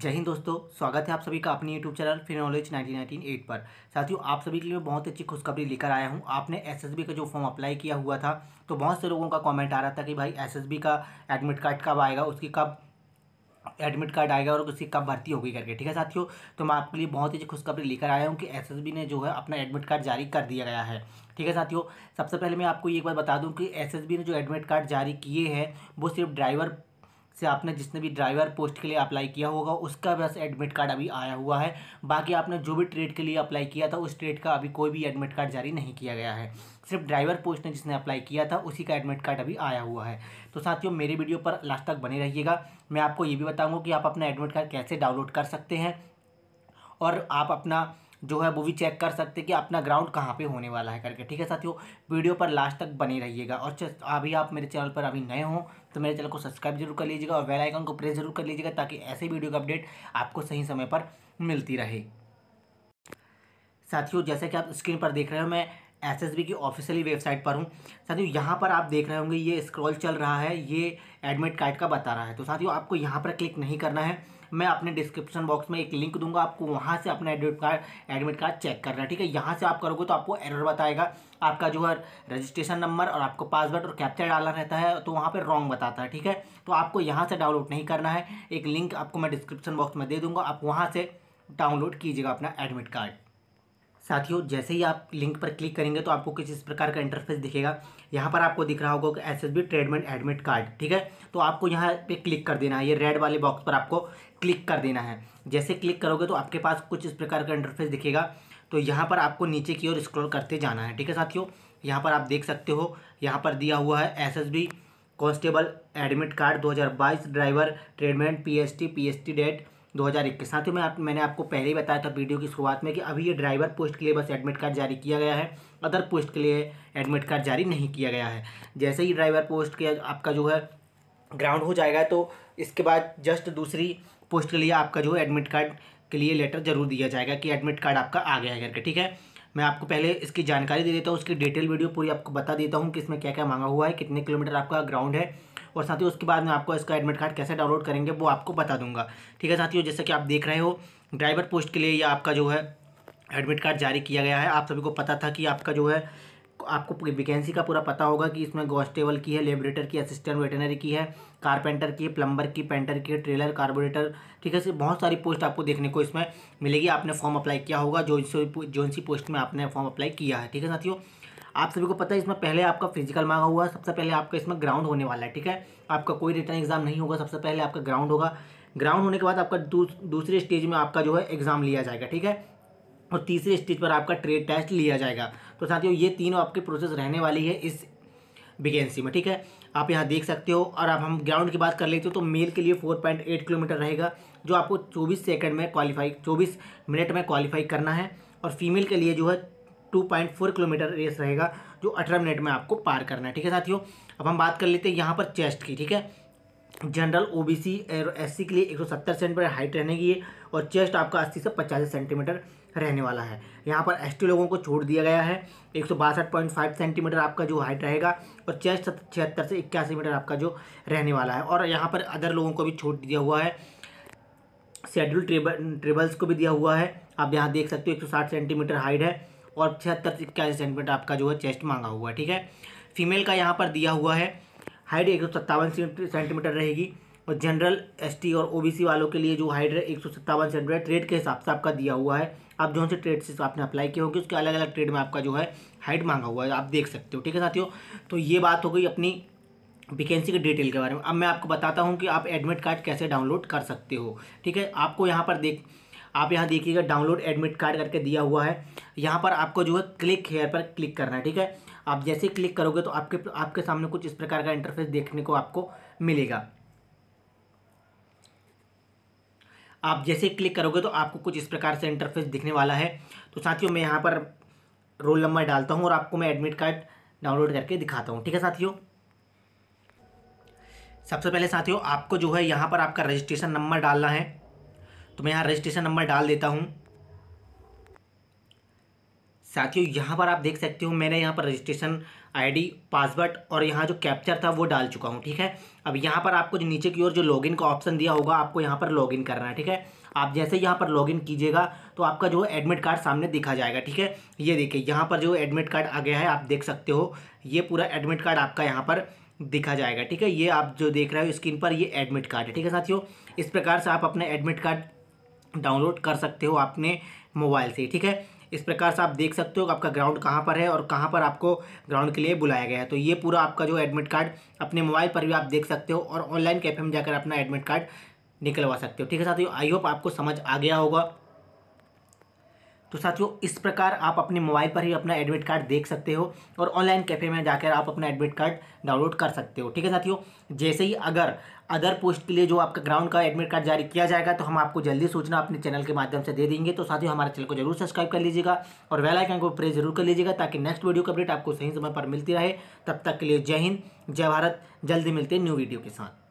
जय हिंद दोस्तों स्वागत है आप सभी का अपने यूट्यूब चैनल फिर नॉलेज नाइनटीन एट पर साथियों आप सभी के लिए बहुत अच्छी खुशखबरी लेकर आया हूं आपने एसएसबी का जो फॉर्म अप्लाई किया हुआ था तो बहुत से लोगों का कमेंट आ रहा था कि भाई एसएसबी का एडमिट कार्ड कब आएगा उसकी कब एडमिट कार्ड आएगा और उसकी कब भर्ती होगी करके ठीक है साथियों तो मैं आपके लिए बहुत ही खुशखबरी लेकर आया हूँ कि बी ने जो है अपना एडमिट कार्ड जारी कर दिया गया है ठीक है साथियों सबसे पहले मैं आपको ये एक बार बता दूँ कि बी ने जो एडमिट कार्ड जारी किए हैं वो सिर्फ ड्राइवर से आपने जिसने भी ड्राइवर पोस्ट के लिए अप्लाई किया होगा उसका बस एडमिट कार्ड अभी आया हुआ है बाकी आपने जो भी ट्रेड के लिए अप्लाई किया था उस ट्रेड का अभी कोई भी एडमिट कार्ड जारी नहीं किया गया है सिर्फ ड्राइवर पोस्ट ने जिसने अप्लाई किया था उसी का एडमिट कार्ड अभी आया हुआ है तो साथियों मेरे वीडियो पर लास्ट तक बने रहिएगा मैं आपको ये भी बताऊँगा कि आप अपना एडमिट कार्ड कैसे डाउनलोड कर सकते हैं और आप अपना जो है वो भी चेक कर सकते हैं कि अपना ग्राउंड कहाँ पे होने वाला है करके ठीक है साथियों वीडियो पर लास्ट तक बने रहिएगा और अभी आप मेरे चैनल पर अभी नए हों तो मेरे चैनल को सब्सक्राइब जरूर कर लीजिएगा और बेल आइकन को प्रेस जरूर कर लीजिएगा ताकि ऐसे वीडियो का अपडेट आपको सही समय पर मिलती रहे साथियों जैसे कि आप स्क्रीन पर देख रहे हो मैं एसएसबी की ऑफिशियली वेबसाइट पर हूँ साथियों यहाँ पर आप देख रहे होंगे ये स्क्रॉल चल रहा है ये एडमिट कार्ड का बता रहा है तो साथियों आपको यहाँ पर क्लिक नहीं करना है मैं अपने डिस्क्रिप्शन बॉक्स में एक लिंक दूंगा आपको वहाँ से अपना admit card admit card check करना है ठीक है यहाँ से आप करोगे तो आपको एरर बताएगा आपका जो है रजिस्ट्रेशन नंबर और आपको पासवर्ड और कैप्चर डालना रहता है तो वहाँ पर रॉन्ग बताता है ठीक है तो आपको यहाँ से डाउनलोड नहीं करना है एक लिंक आपको मैं डिस्क्रिप्शन बॉक्स में दे दूँगा आप वहाँ से डाउनलोड कीजिएगा अपना एडमिट कार्ड साथियों जैसे ही आप लिंक पर क्लिक करेंगे तो आपको किसी इस प्रकार का इंटरफेस दिखेगा यहाँ पर आपको दिख रहा होगा कि S S B tradesman admit card ठीक है तो आपको यहाँ पे क्लिक कर देना है ये रेड वाले बॉक्स पर आपको क्लिक कर देना है जैसे क्लिक करोगे तो आपके पास कुछ इस प्रकार का इंटरफेस दिखेगा तो यहाँ पर आपको नीचे की ओर स्क्रॉल करते जाना है ठीक है साथियों यहाँ पर आप देख सकते हो यहाँ पर दिया हुआ है S S B constable admit card 2022 driver tradesman PST PST date 2021 ही मैं आप, मैंने आपको पहले ही बताया था वीडियो की शुरुआत में कि अभी ये ड्राइवर पोस्ट के लिए बस एडमिट कार्ड जारी किया गया है अदर पोस्ट के लिए एडमिट कार्ड जारी नहीं किया गया है जैसे ही ड्राइवर पोस्ट के आपका जो है ग्राउंड हो जाएगा तो इसके बाद जस्ट दूसरी पोस्ट के लिए आपका जो है एडमिट कार्ड के लिए लेटर जरूर दिया जाएगा कि एडमिट कार्ड आपका आ गया है करके ठीक है मैं आपको पहले इसकी जानकारी दे देता हूँ उसकी डिटेल वीडियो पूरी आपको बता देता हूँ कि इसमें क्या क्या मांगा हुआ है कितने किलोमीटर आपका ग्राउंड है और साथियों उसके बाद में आपको इसका एडमिट कार्ड कैसे डाउनलोड करेंगे वो आपको बता दूंगा ठीक है साथियों जैसे कि आप देख रहे हो ड्राइवर पोस्ट के लिए या आपका जो है एडमिट कार्ड जारी किया गया है आप सभी को पता था कि आपका जो है आपको वैकेंसी का पूरा पता होगा कि इसमें गॉस्टेबल की है लेबरेटर की असिस्टेंट वेटनरी की है कारपेंटर की है प्लम्बर की पेंटर की है ट्रेलर कार्बोरेटर ठीक है सर बहुत सारी पोस्ट आपको देखने को इसमें मिलेगी आपने फॉर्म अप्लाई किया होगा जो जो सी पोस्ट में आपने फॉर्म अप्लाई किया है ठीक है साथियों आप सभी को पता है इसमें पहले आपका फिजिकल मांगा हुआ है सबसे पहले आपका इसमें ग्राउंड होने वाला है ठीक है आपका कोई रिटर्न एग्जाम नहीं होगा सबसे पहले आपका ग्राउंड होगा ग्राउंड होने के बाद आपका दूसरे स्टेज में आपका जो है एग्जाम लिया जाएगा ठीक है और तीसरे स्टेज पर आपका ट्रेड टेस्ट लिया जाएगा तो साथियों ये तीनों आपकी प्रोसेस रहने वाली है इस वेकेंसी में ठीक है आप यहाँ देख सकते हो और अब हम ग्राउंड की बात कर लेते हो तो मेल के लिए 4.8 किलोमीटर रहेगा जो आपको 24 सेकंड में क्वालिफाई 24 मिनट में क्वालिफाई करना है और फीमेल के लिए जो है two point four kilometre race रहेगा जो अठारह मिनट में आपको पार करना है ठीक है साथियों अब हम बात कर लेते हैं यहाँ पर चेस्ट की ठीक है जनरल ओबीसी एससी के लिए 170 सेंटीमीटर हाइट रहने की है और चेस्ट आपका 80 से पचास सेंटीमीटर रहने वाला है यहाँ पर एसटी लोगों को छोड़ दिया गया है एक सेंटीमीटर आपका जो हाइट रहेगा और चेस्ट छिहत्तर से इक्यासी मीटर आपका जो रहने वाला है और यहाँ पर अदर लोगों को भी छोट दिया हुआ है शेड्यूल ट्रिबल ट्रिबल्स को भी दिया हुआ है आप यहाँ देख सकते हो 160 सेंटीमीटर हाइट है और छिहत्तर से इक्यासी सेंटीमीटर आपका जो है चेस्ट मांगा हुआ है ठीक है फीमेल का यहाँ पर दिया हुआ है हाइट एक सेंटीमीटर रहेगी और जनरल एसटी और ओबीसी वालों के लिए जो हाइट एक सौ सत्तावन सेंटीमीटर ट्रेड के हिसाब से आपका दिया हुआ है आप जो से ट्रेड से आपने अप्लाई किया होगी उसके अलग अलग ट्रेड में आपका जो है हाइट मांगा हुआ है आप देख सकते हो ठीक है साथियों तो ये बात हो गई अपनी वैकेंसी के डिटेल के बारे में अब मैं आपको बताता हूँ कि आप एडमिट कार्ड कैसे डाउनलोड कर सकते हो ठीक है आपको यहाँ पर देख आप यहाँ देखिएगा डाउनलोड एडमिट कार्ड करके दिया हुआ है यहाँ पर आपको जो है क्लिक हेयर पर क्लिक करना है ठीक है आप जैसे ही क्लिक करोगे तो आपके आपके सामने कुछ इस प्रकार का इंटरफेस देखने को आपको मिलेगा आप जैसे ही क्लिक करोगे तो आपको कुछ इस प्रकार से इंटरफेस दिखने वाला है तो साथियों मैं यहाँ पर रोल नंबर डालता हूँ और आपको मैं एडमिट कार्ड डाउनलोड करके दिखाता हूँ ठीक है साथियों सबसे पहले साथियों आपको जो है यहाँ पर आपका रजिस्ट्रेशन नंबर डालना है तो मैं यहाँ रजिस्ट्रेशन नंबर डाल देता हूँ साथियों यहाँ पर आप देख सकते हो मैंने यहाँ पर रजिस्ट्रेशन आईडी पासवर्ड और यहाँ जो कैप्चर था वो डाल चुका हूँ ठीक है अब यहाँ पर आपको जो नीचे की ओर जो लॉगिन का ऑप्शन दिया होगा आपको यहाँ पर लॉगिन करना है ठीक है आप जैसे यहाँ पर लॉगिन कीजिएगा तो आपका जो एडमिट कार्ड सामने दिखा जाएगा ठीक है ये देखिए यहाँ पर जो एडमिट कार्ड आ गया है आप देख सकते हो ये पूरा एडमिट कार्ड आपका यहाँ पर दिखा जाएगा ठीक है ये आप जो देख रहे हो स्क्रीन पर ये एडमिट कार्ड है ठीक है साथियों इस प्रकार से आप अपने एडमिट कार्ड डाउनलोड कर सकते हो अपने मोबाइल से ठीक है इस प्रकार से आप देख सकते हो आपका ग्राउंड कहाँ पर है और कहाँ पर आपको ग्राउंड के लिए बुलाया गया है तो ये पूरा आपका जो एडमिट कार्ड अपने मोबाइल पर भी आप देख सकते हो और ऑनलाइन कैफे में जाकर अपना एडमिट कार्ड निकलवा सकते हो ठीक है साथियों आई होप आपको समझ आ गया होगा तो साथियों इस प्रकार आप अपने मोबाइल पर ही अपना एडमिट कार्ड देख सकते हो और ऑनलाइन कैफे में जाकर आप अपना एडमिट कार्ड डाउनलोड कर सकते हो ठीक है साथियों जैसे ही अगर अदर पोस्ट के लिए जो आपका ग्राउंड का एडमिट कार्ड जारी किया जाएगा तो हम आपको जल्दी सूचना अपने चैनल के माध्यम से दे देंगे तो साथियों हमारे चैनल को जरूर सब्सक्राइब कर लीजिएगा और वेल आइकन को प्रेस जरूर कर लीजिएगा ताकि नेक्स्ट वीडियो का अपडेट आपको सही समय पर मिलती रहे तब तक के लिए जय हिंद जय भारत जल्दी मिलते हैं न्यू वीडियो के साथ